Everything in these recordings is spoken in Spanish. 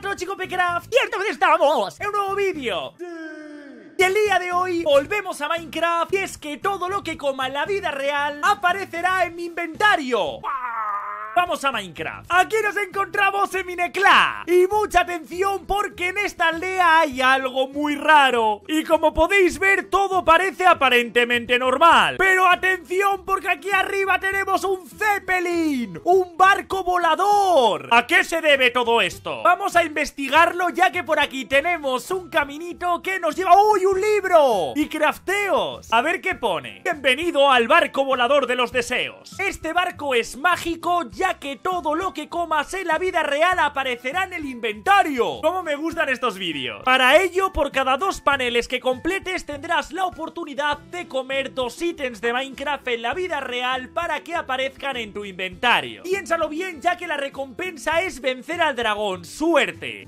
4, chicos Minecraft ¡Cierto que estamos en un nuevo vídeo. Y el día de hoy volvemos a Minecraft y es que todo lo que coma en la vida real aparecerá en mi inventario. Vamos a Minecraft. Aquí nos encontramos en Minecla. Y mucha atención porque en esta aldea hay algo muy raro. Y como podéis ver, todo parece aparentemente normal. Pero atención porque aquí arriba tenemos un Zeppelin. Un barco volador. ¿A qué se debe todo esto? Vamos a investigarlo ya que por aquí tenemos un caminito que nos lleva... ¡Uy, un libro! Y crafteos. A ver qué pone. Bienvenido al barco volador de los deseos. Este barco es mágico ya que todo lo que comas en la vida real aparecerá en el inventario. Como me gustan estos vídeos? Para ello, por cada dos paneles que completes tendrás la oportunidad de comer dos ítems de Minecraft en la vida real para que aparezcan en tu inventario. Piénsalo bien ya que la recompensa es vencer al dragón. ¡Suerte!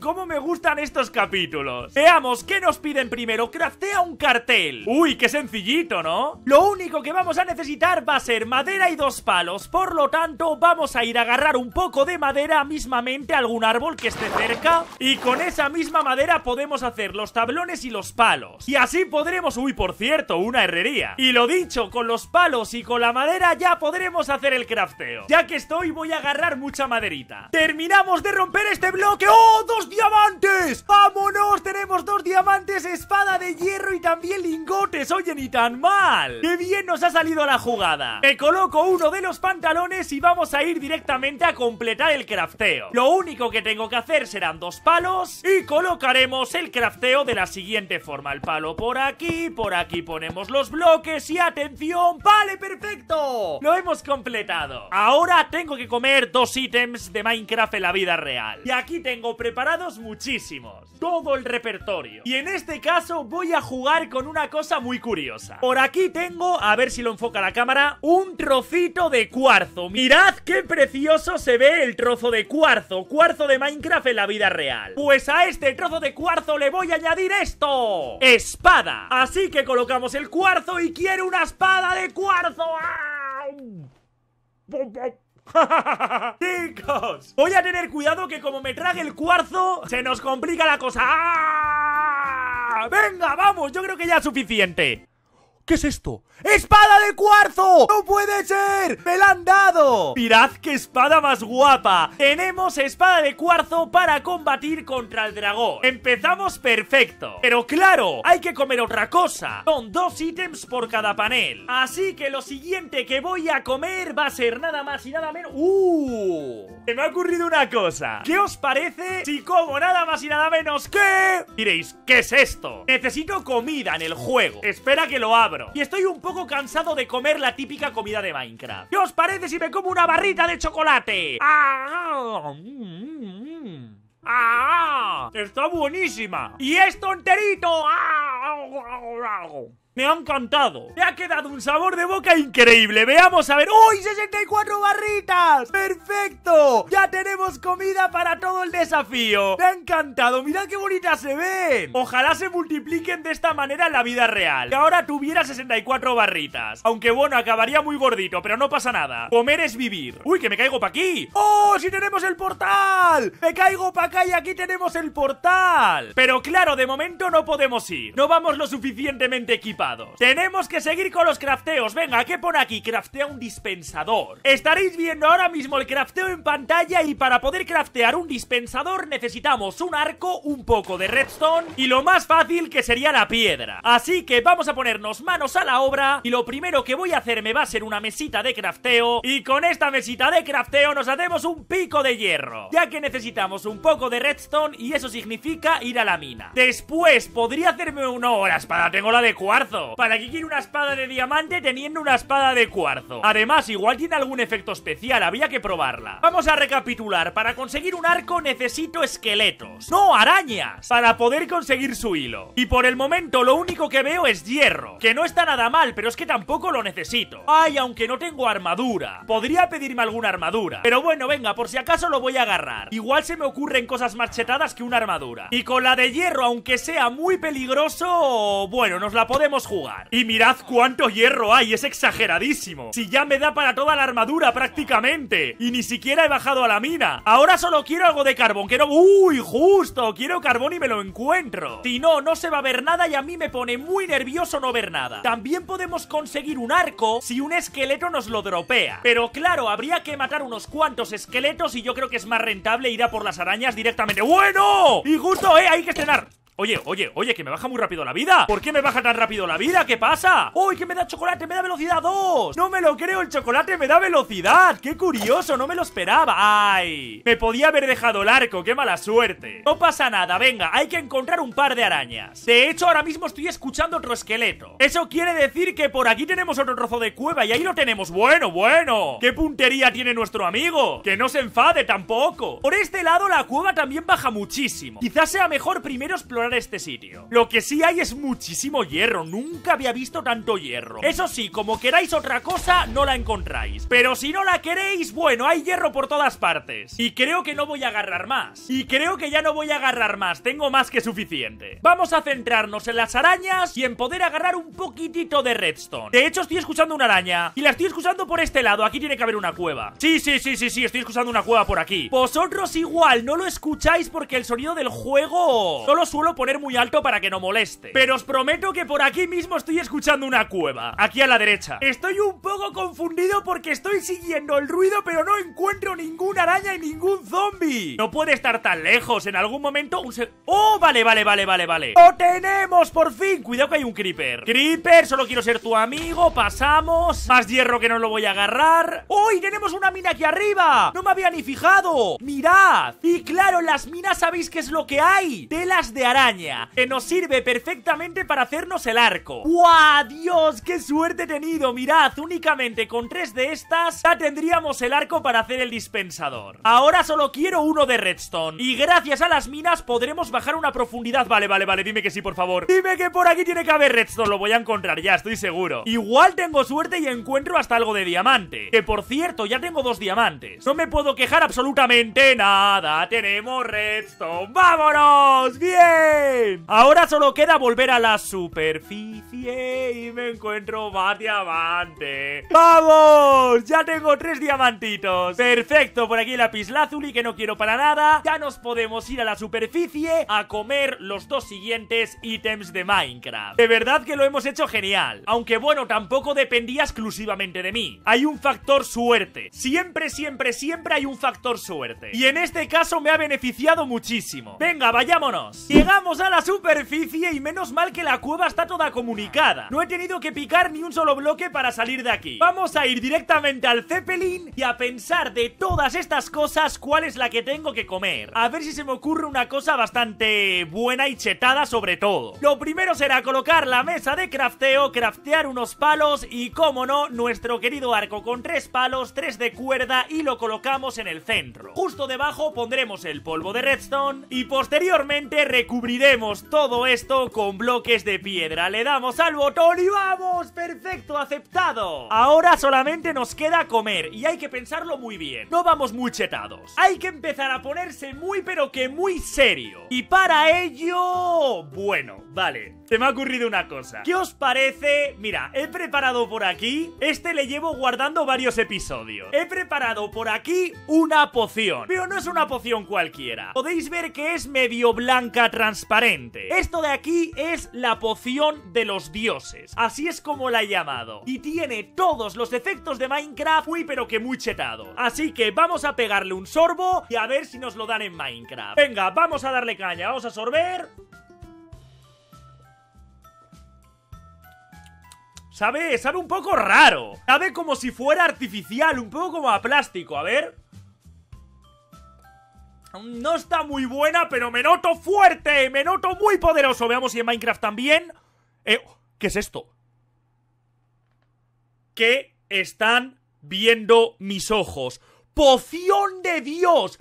cómo me gustan estos capítulos Veamos, ¿qué nos piden primero? Craftea un cartel Uy, qué sencillito, ¿no? Lo único que vamos a necesitar va a ser madera y dos palos Por lo tanto, vamos a ir a agarrar un poco de madera mismamente a algún árbol que esté cerca Y con esa misma madera podemos hacer los tablones y los palos Y así podremos... Uy, por cierto, una herrería Y lo dicho, con los palos y con la madera ya podremos hacer el crafteo Ya que estoy, voy a agarrar mucha maderita Terminamos de romper este bloque ¡Oh, dos diamantes! ¡Vámonos! Tenemos dos diamantes, espada de hierro y también lingotes. Oye, ni tan mal. ¡Qué bien nos ha salido la jugada! Me coloco uno de los pantalones y vamos a ir directamente a completar el crafteo. Lo único que tengo que hacer serán dos palos y colocaremos el crafteo de la siguiente forma. El palo por aquí, por aquí ponemos los bloques y atención, ¡vale, perfecto! Lo hemos completado. Ahora tengo que comer dos ítems de Minecraft en la vida real. Y aquí tengo preparado muchísimos. Todo el repertorio. Y en este caso voy a jugar con una cosa muy curiosa. Por aquí tengo, a ver si lo enfoca la cámara, un trocito de cuarzo. Mirad qué precioso se ve el trozo de cuarzo. Cuarzo de Minecraft en la vida real. Pues a este trozo de cuarzo le voy a añadir esto. Espada. Así que colocamos el cuarzo y quiero una espada de cuarzo. Chicos, voy a tener cuidado que como me trague el cuarzo, se nos complica la cosa. ¡Ah! ¡Venga, vamos! Yo creo que ya es suficiente. ¿Qué es esto? ¡Espada de cuarzo! ¡No puede ser! ¡Me la han dado! Mirad qué espada más guapa Tenemos espada de cuarzo para combatir contra el dragón Empezamos perfecto Pero claro, hay que comer otra cosa Son dos ítems por cada panel Así que lo siguiente que voy a comer va a ser nada más y nada menos ¡Uh! Se me ha ocurrido una cosa ¿Qué os parece si como nada más y nada menos que... Diréis, ¿qué es esto? Necesito comida en el juego Espera que lo abra y estoy un poco cansado de comer la típica comida de Minecraft. ¿Qué os parece si me como una barrita de chocolate? ¡Ah! Mm, mm, mm. ah ¡Está buenísima! ¡Y es tonterito! ¡Ah! Me ha encantado. Me ha quedado un sabor de boca increíble. Veamos, a ver. ¡Uy, 64 barritas! ¡Perfecto! Ya tenemos comida para todo el desafío. Me ha encantado. Mirad qué bonitas se ven. Ojalá se multipliquen de esta manera en la vida real. Que ahora tuviera 64 barritas. Aunque bueno, acabaría muy gordito, pero no pasa nada. Comer es vivir. ¡Uy, que me caigo para aquí! ¡Oh, si sí tenemos el portal! Me caigo para acá y aquí tenemos el portal. Pero claro, de momento no podemos ir. No vamos lo suficientemente equipados. Tenemos que seguir con los crafteos. Venga, ¿qué pone aquí? Craftea un dispensador. Estaréis viendo ahora mismo el crafteo en pantalla y para poder craftear un dispensador necesitamos un arco, un poco de redstone y lo más fácil que sería la piedra. Así que vamos a ponernos manos a la obra y lo primero que voy a hacer me va a ser una mesita de crafteo y con esta mesita de crafteo nos hacemos un pico de hierro, ya que necesitamos un poco de redstone y eso significa ir a la mina. Después podría hacerme una hora espada, tengo la de cuarzo ¿Para que quiere una espada de diamante teniendo una espada de cuarzo? Además, igual tiene algún efecto especial, había que probarla. Vamos a recapitular. Para conseguir un arco necesito esqueletos. ¡No, arañas! Para poder conseguir su hilo. Y por el momento lo único que veo es hierro. Que no está nada mal, pero es que tampoco lo necesito. Ay, aunque no tengo armadura. Podría pedirme alguna armadura. Pero bueno, venga, por si acaso lo voy a agarrar. Igual se me ocurren cosas chetadas que una armadura. Y con la de hierro, aunque sea muy peligroso, bueno, nos la podemos jugar. Y mirad cuánto hierro hay, es exageradísimo. Si ya me da para toda la armadura prácticamente. Y ni siquiera he bajado a la mina. Ahora solo quiero algo de carbón. Quiero... ¡Uy, justo! Quiero carbón y me lo encuentro. Si no, no se va a ver nada y a mí me pone muy nervioso no ver nada. También podemos conseguir un arco si un esqueleto nos lo dropea. Pero claro, habría que matar unos cuantos esqueletos y yo creo que es más rentable ir a por las arañas directamente. ¡Bueno! Y justo, eh, hay que estrenar. Oye, oye, oye, que me baja muy rápido la vida. ¿Por qué me baja tan rápido la vida? ¿Qué pasa? ¡Uy, que me da chocolate! ¡Me da velocidad 2! ¡No me lo creo! ¡El chocolate me da velocidad! ¡Qué curioso! ¡No me lo esperaba! ¡Ay! Me podía haber dejado el arco. ¡Qué mala suerte! No pasa nada. Venga, hay que encontrar un par de arañas. De hecho, ahora mismo estoy escuchando otro esqueleto. Eso quiere decir que por aquí tenemos otro trozo de cueva y ahí lo tenemos. ¡Bueno, bueno! ¡Qué puntería tiene nuestro amigo! ¡Que no se enfade tampoco! Por este lado, la cueva también baja muchísimo. Quizás sea mejor primero explorar este sitio. Lo que sí hay es muchísimo hierro, nunca había visto tanto hierro. Eso sí, como queráis otra cosa, no la encontráis. Pero si no la queréis, bueno, hay hierro por todas partes. Y creo que no voy a agarrar más. Y creo que ya no voy a agarrar más, tengo más que suficiente. Vamos a centrarnos en las arañas y en poder agarrar un poquitito de redstone. De hecho, estoy escuchando una araña. Y la estoy escuchando por este lado, aquí tiene que haber una cueva. Sí, sí, sí, sí, sí, estoy escuchando una cueva por aquí. Vosotros igual no lo escucháis porque el sonido del juego solo suelo poner muy alto para que no moleste. Pero os prometo que por aquí mismo estoy escuchando una cueva. Aquí a la derecha. Estoy un poco confundido porque estoy siguiendo el ruido, pero no encuentro ninguna araña y ningún zombie. No puede estar tan lejos. En algún momento un ¡Oh, vale, vale, vale, vale, vale! ¡Lo tenemos, por fin! Cuidado que hay un creeper. Creeper, solo quiero ser tu amigo. Pasamos. Más hierro que no lo voy a agarrar. ¡Uy, tenemos una mina aquí arriba! ¡No me había ni fijado! ¡Mirad! Y claro, las minas sabéis qué es lo que hay. Telas de araña que nos sirve perfectamente para hacernos el arco. ¡Guau! ¡Dios! ¡Qué suerte he tenido! Mirad, únicamente con tres de estas ya tendríamos el arco para hacer el dispensador. Ahora solo quiero uno de redstone. Y gracias a las minas podremos bajar una profundidad. Vale, vale, vale, dime que sí, por favor. Dime que por aquí tiene que haber redstone. Lo voy a encontrar, ya estoy seguro. Igual tengo suerte y encuentro hasta algo de diamante. Que por cierto, ya tengo dos diamantes. No me puedo quejar absolutamente nada. Tenemos redstone. ¡Vámonos! ¡Bien! Ahora solo queda volver a la superficie y me encuentro más diamante. ¡Vamos! Ya tengo tres diamantitos. Perfecto, por aquí la y que no quiero para nada. Ya nos podemos ir a la superficie a comer los dos siguientes ítems de Minecraft. De verdad que lo hemos hecho genial. Aunque bueno, tampoco dependía exclusivamente de mí. Hay un factor suerte. Siempre, siempre, siempre hay un factor suerte. Y en este caso me ha beneficiado muchísimo. Venga, vayámonos. Llegamos Vamos a la superficie y menos mal que la cueva está toda comunicada. No he tenido que picar ni un solo bloque para salir de aquí. Vamos a ir directamente al Zeppelin y a pensar de todas estas cosas cuál es la que tengo que comer. A ver si se me ocurre una cosa bastante buena y chetada sobre todo. Lo primero será colocar la mesa de crafteo, craftear unos palos y, como no, nuestro querido arco con tres palos, tres de cuerda y lo colocamos en el centro. Justo debajo pondremos el polvo de redstone y posteriormente recubriremos Cubriremos todo esto con bloques de piedra. Le damos al botón y vamos. Perfecto, aceptado. Ahora solamente nos queda comer y hay que pensarlo muy bien. No vamos muy chetados. Hay que empezar a ponerse muy pero que muy serio. Y para ello... Bueno, vale. Se me ha ocurrido una cosa. ¿Qué os parece? Mira, he preparado por aquí... Este le llevo guardando varios episodios. He preparado por aquí una poción. Pero no es una poción cualquiera. Podéis ver que es medio blanca transparente transparente. Esto de aquí es la poción de los dioses, así es como la he llamado. Y tiene todos los efectos de Minecraft, uy, pero que muy chetado. Así que vamos a pegarle un sorbo y a ver si nos lo dan en Minecraft. Venga, vamos a darle caña, vamos a sorber... ¿Sabe? Sabe un poco raro. Sabe como si fuera artificial, un poco como a plástico. A ver... No está muy buena, pero me noto fuerte, me noto muy poderoso. Veamos si en Minecraft también... Eh, ¿Qué es esto? ¿Qué están viendo mis ojos? ¡Poción de Dios!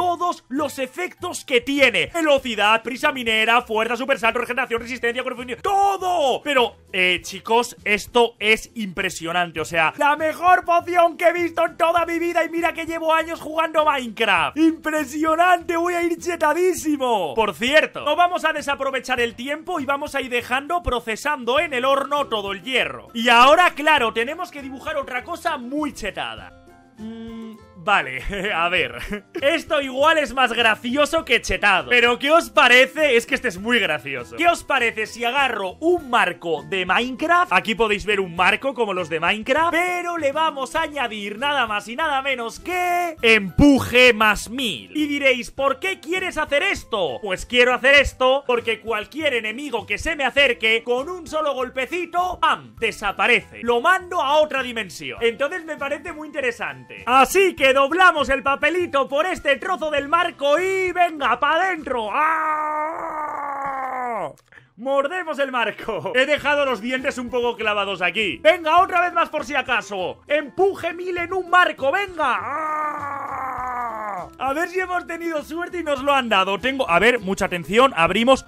todos los efectos que tiene. Velocidad, prisa minera, fuerza, supersalto, regeneración, resistencia, confusión, todo. Pero, eh, chicos, esto es impresionante. O sea, la mejor poción que he visto en toda mi vida. Y mira que llevo años jugando Minecraft. Impresionante, voy a ir chetadísimo. Por cierto, no vamos a desaprovechar el tiempo y vamos a ir dejando procesando en el horno todo el hierro. Y ahora, claro, tenemos que dibujar otra cosa muy chetada. Mmm Vale, a ver. Esto igual es más gracioso que chetado. Pero ¿qué os parece? Es que este es muy gracioso. ¿Qué os parece si agarro un marco de Minecraft? Aquí podéis ver un marco como los de Minecraft. Pero le vamos a añadir nada más y nada menos que... Empuje más mil. Y diréis, ¿por qué quieres hacer esto? Pues quiero hacer esto porque cualquier enemigo que se me acerque con un solo golpecito, ¡pam! Desaparece. Lo mando a otra dimensión. Entonces me parece muy interesante. Así que doblamos el papelito por este trozo del marco y venga, para adentro ¡Ah! Mordemos el marco. He dejado los dientes un poco clavados aquí. Venga, otra vez más por si acaso. Empuje mil en un marco, venga. ¡Ah! A ver si hemos tenido suerte y nos lo han dado. Tengo, a ver, mucha atención, abrimos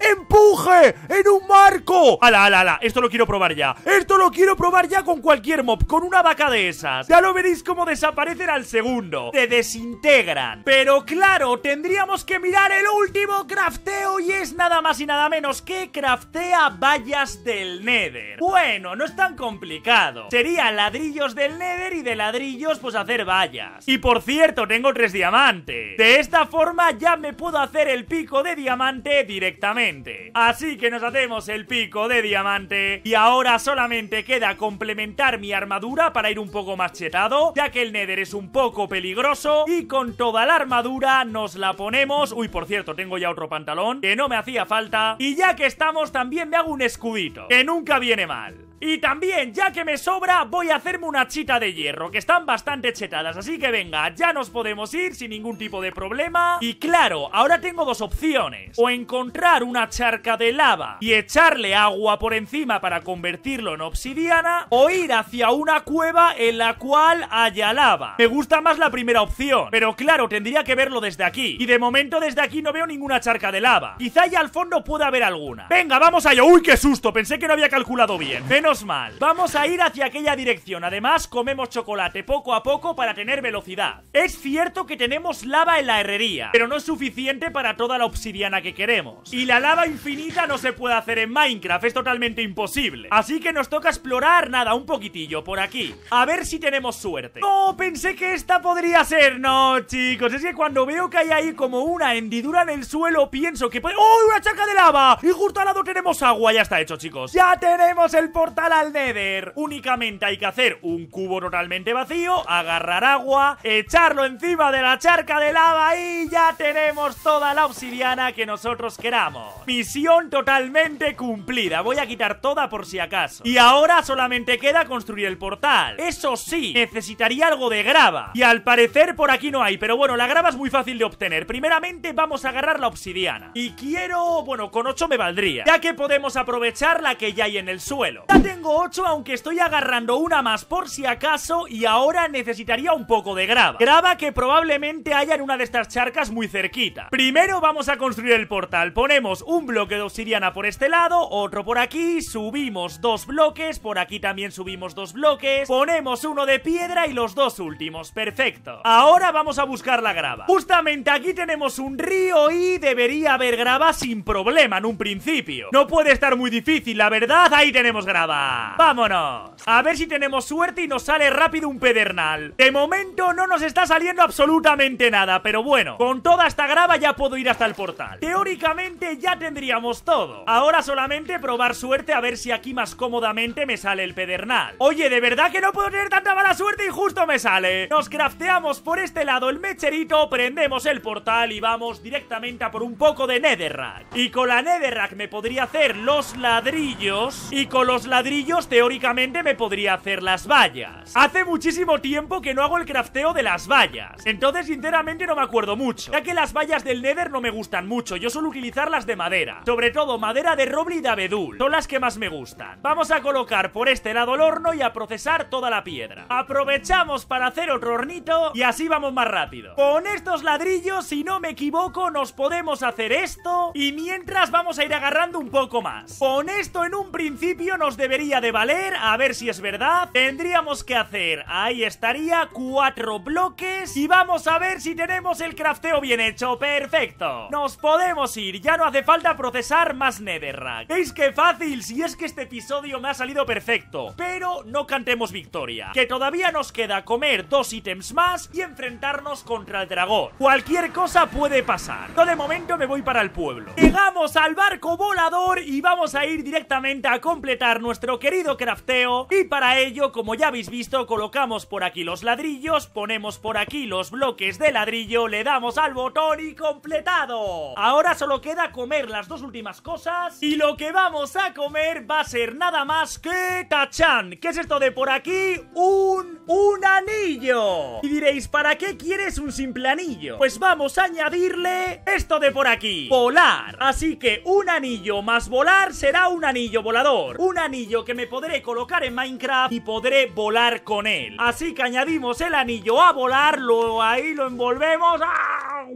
empuje en un marco. Ala, ala, ala, esto lo quiero probar ya. Esto lo quiero probar ya con cualquier mob, con una vaca de esas. Ya lo veréis cómo desaparecen al segundo. Te desintegran. Pero claro, tendríamos que mirar el último crafteo y es nada más y nada menos que craftea vallas del Nether. Bueno, no es tan complicado. Sería ladrillos del Nether y de ladrillos pues hacer vallas. Y por cierto, tengo tres diamantes. De esta forma ya me puedo hacer el pico de diamante directamente. Así que nos hacemos el pico de diamante y ahora solamente queda complementar mi armadura para ir un poco más chetado, ya que el Nether es un poco peligroso y con toda la armadura nos la ponemos. Uy, por cierto, tengo ya otro pantalón que no me hacía falta y ya que estamos también me hago un escudito, que nunca viene mal. Y también, ya que me sobra, voy a hacerme una chita de hierro, que están bastante chetadas. Así que venga, ya nos podemos ir sin ningún tipo de problema. Y claro, ahora tengo dos opciones. O encontrar una charca de lava y echarle agua por encima para convertirlo en obsidiana. O ir hacia una cueva en la cual haya lava. Me gusta más la primera opción. Pero claro, tendría que verlo desde aquí. Y de momento desde aquí no veo ninguna charca de lava. Quizá ya al fondo pueda haber alguna. Venga, vamos allá. ¡Uy, qué susto! Pensé que no había calculado bien. Menos mal. Vamos a ir hacia aquella dirección. Además, comemos chocolate poco a poco para tener velocidad. Es cierto que tenemos lava en la herrería, pero no es suficiente para toda la obsidiana que queremos. Y la lava infinita no se puede hacer en Minecraft, es totalmente imposible. Así que nos toca explorar nada, un poquitillo por aquí. A ver si tenemos suerte. No, pensé que esta podría ser. No, chicos, es que cuando veo que hay ahí como una hendidura en el suelo, pienso que puede... ¡Oh, una chaca de lava! Y justo al lado tenemos agua. Ya está hecho, chicos. Ya tenemos el portal al Nether. Únicamente hay que hacer un cubo totalmente vacío, agarrar agua, echarlo encima de la charca de lava y ya tenemos toda la obsidiana que nosotros queramos. Misión totalmente cumplida. Voy a quitar toda por si acaso. Y ahora solamente queda construir el portal. Eso sí, necesitaría algo de grava. Y al parecer por aquí no hay, pero bueno, la grava es muy fácil de obtener. Primeramente vamos a agarrar la obsidiana. Y quiero... bueno, con 8 me valdría. Ya que podemos aprovechar la que ya hay en el suelo tengo 8 aunque estoy agarrando una más por si acaso y ahora necesitaría un poco de grava. Grava que probablemente haya en una de estas charcas muy cerquita. Primero vamos a construir el portal. Ponemos un bloque de obsidiana por este lado, otro por aquí, subimos dos bloques, por aquí también subimos dos bloques, ponemos uno de piedra y los dos últimos. Perfecto. Ahora vamos a buscar la grava. Justamente aquí tenemos un río y debería haber grava sin problema en un principio. No puede estar muy difícil, la verdad. Ahí tenemos grava. ¡Vámonos! A ver si tenemos suerte y nos sale rápido un pedernal. De momento no nos está saliendo absolutamente nada, pero bueno, con toda esta grava ya puedo ir hasta el portal. Teóricamente ya tendríamos todo. Ahora solamente probar suerte a ver si aquí más cómodamente me sale el pedernal. Oye, de verdad que no puedo tener tanta mala suerte y justo me sale. Nos crafteamos por este lado el mecherito, prendemos el portal y vamos directamente a por un poco de netherrack. Y con la netherrack me podría hacer los ladrillos y con los ladrillos teóricamente me podría hacer las vallas. Hace muchísimo tiempo que no hago el crafteo de las vallas. Entonces, sinceramente, no me acuerdo mucho. Ya que las vallas del Nether no me gustan mucho. Yo suelo utilizarlas de madera. Sobre todo madera de roble y de abedul. Son las que más me gustan. Vamos a colocar por este lado el horno y a procesar toda la piedra. Aprovechamos para hacer otro hornito y así vamos más rápido. Con estos ladrillos, si no me equivoco, nos podemos hacer esto. Y mientras vamos a ir agarrando un poco más. Con esto en un principio nos debemos debería de valer, a ver si es verdad. Tendríamos que hacer, ahí estaría, cuatro bloques y vamos a ver si tenemos el crafteo bien hecho. Perfecto. Nos podemos ir, ya no hace falta procesar más netherrack. ¿Veis que fácil? Si es que este episodio me ha salido perfecto. Pero no cantemos victoria, que todavía nos queda comer dos ítems más y enfrentarnos contra el dragón. Cualquier cosa puede pasar. Yo de momento me voy para el pueblo. Llegamos al barco volador y vamos a ir directamente a completar nuestro querido crafteo y para ello, como ya habéis visto, colocamos por aquí los ladrillos, ponemos por aquí los bloques de ladrillo, le damos al botón y completado. Ahora solo queda comer las dos últimas cosas y lo que vamos a comer va a ser nada más que tachan. ¿Qué es esto de por aquí? Un, un anillo. Y diréis, ¿para qué quieres un simple anillo? Pues vamos a añadirle esto de por aquí, volar. Así que un anillo más volar será un anillo volador. Un anillo que me podré colocar en Minecraft y podré volar con él. Así que añadimos el anillo a volarlo, ahí lo envolvemos. ¡Ah!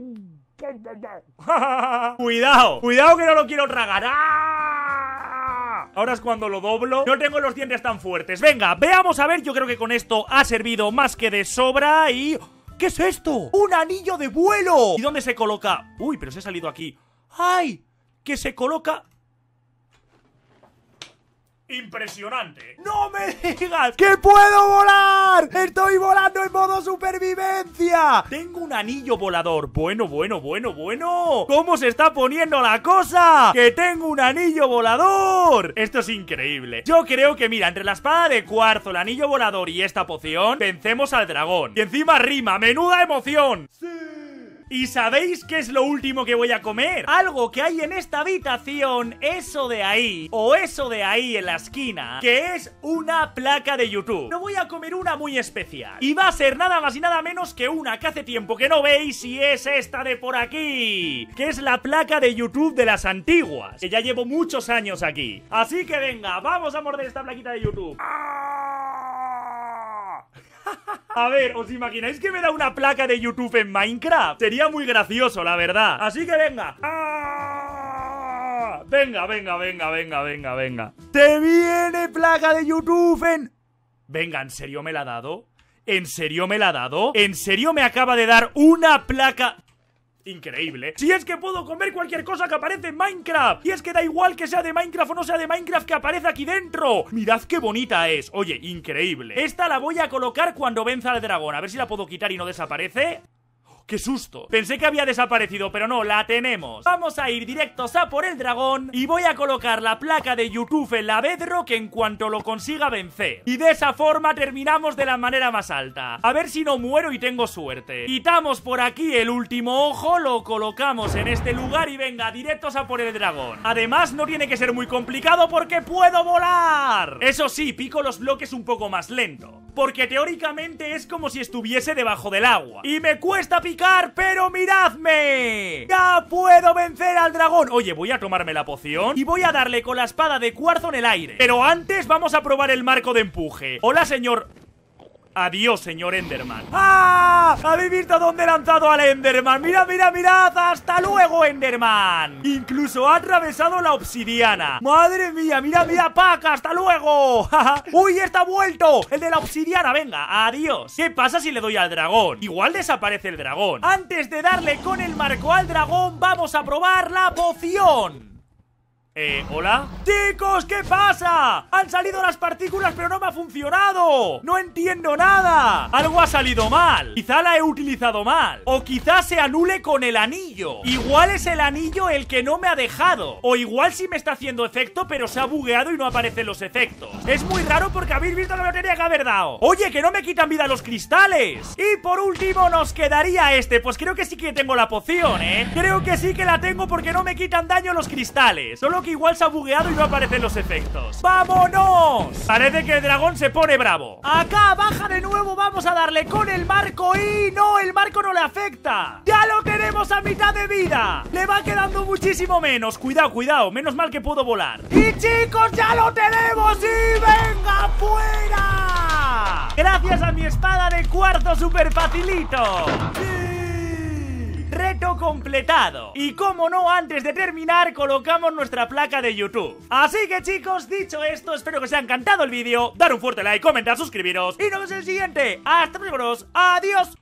cuidado, cuidado que no lo quiero tragar. ¡Ah! Ahora es cuando lo doblo. No tengo los dientes tan fuertes. Venga, veamos a ver. Yo creo que con esto ha servido más que de sobra y... ¿Qué es esto? ¡Un anillo de vuelo! ¿Y dónde se coloca? Uy, pero se ha salido aquí. ¡Ay! Que se coloca impresionante. ¡No me digas que puedo volar! ¡Estoy volando en modo supervivencia! ¡Tengo un anillo volador! Bueno, bueno, bueno, bueno. ¿Cómo se está poniendo la cosa? ¡Que tengo un anillo volador! Esto es increíble. Yo creo que, mira, entre la espada de cuarzo, el anillo volador y esta poción, vencemos al dragón. Y encima rima. ¡Menuda emoción! ¡Sí! ¿Y sabéis qué es lo último que voy a comer? Algo que hay en esta habitación, eso de ahí, o eso de ahí en la esquina, que es una placa de YouTube. No voy a comer una muy especial. Y va a ser nada más y nada menos que una que hace tiempo que no veis y es esta de por aquí, que es la placa de YouTube de las antiguas, que ya llevo muchos años aquí. Así que venga, vamos a morder esta plaquita de YouTube. A ver, ¿os imagináis que me da una placa de YouTube en Minecraft? Sería muy gracioso, la verdad. Así que venga. ¡Ah! Venga, venga, venga, venga, venga, venga. ¡Te viene placa de YouTube en... Venga, ¿en serio me la ha dado? ¿En serio me la ha dado? ¿En serio me acaba de dar una placa? increíble. Si es que puedo comer cualquier cosa que aparece en Minecraft. Y es que da igual que sea de Minecraft o no sea de Minecraft que aparece aquí dentro. Mirad qué bonita es. Oye, increíble. Esta la voy a colocar cuando venza al dragón. A ver si la puedo quitar y no desaparece. ¡Qué susto! Pensé que había desaparecido, pero no, la tenemos. Vamos a ir directos a por el dragón y voy a colocar la placa de YouTube en la Bedrock en cuanto lo consiga vencer. Y de esa forma terminamos de la manera más alta. A ver si no muero y tengo suerte. Quitamos por aquí el último ojo, lo colocamos en este lugar y venga, directos a por el dragón. Además, no tiene que ser muy complicado porque puedo volar. Eso sí, pico los bloques un poco más lento porque teóricamente es como si estuviese debajo del agua. Y me cuesta picar, pero miradme. Ya puedo vencer al dragón. Oye, voy a tomarme la poción y voy a darle con la espada de cuarzo en el aire. Pero antes vamos a probar el marco de empuje. Hola, señor... Adiós, señor Enderman. ¡Ah! ¿Habéis visto dónde he lanzado al Enderman? ¡Mira, mira, mirad! ¡Hasta luego, Enderman! Incluso ha atravesado la obsidiana. ¡Madre mía! ¡Mira, mira, Paca, ¡Hasta luego! ¡Uy, está vuelto! ¡El de la obsidiana! ¡Venga, adiós! ¿Qué pasa si le doy al dragón? Igual desaparece el dragón. Antes de darle con el marco al dragón, vamos a probar la poción. Eh, ¿hola? ¡Chicos, qué pasa! ¡Han salido las partículas pero no me ha funcionado! ¡No entiendo nada! Algo ha salido mal Quizá la he utilizado mal O quizá se anule con el anillo Igual es el anillo el que no me ha dejado O igual sí me está haciendo efecto pero se ha bugueado y no aparecen los efectos Es muy raro porque habéis visto la tenía que haber dado ¡Oye, que no me quitan vida los cristales! Y por último nos quedaría este Pues creo que sí que tengo la poción, ¿eh? Creo que sí que la tengo porque no me quitan daño los cristales Solo que igual se ha bugueado y no aparecen los efectos ¡Vámonos! Parece que el dragón se pone bravo Acá, baja de nuevo, vamos a darle con el marco Y no, el marco no le afecta ¡Ya lo tenemos a mitad de vida! Le va quedando muchísimo menos Cuidado, cuidado, menos mal que puedo volar ¡Y chicos, ya lo tenemos! ¡Y venga, fuera! Gracias a mi espada de cuarto super facilito ¡Sí! completado. Y como no, antes de terminar colocamos nuestra placa de YouTube. Así que chicos, dicho esto, espero que os haya encantado el vídeo. Dar un fuerte like, comentar, suscribiros y nos vemos en el siguiente. Hasta luego, adiós.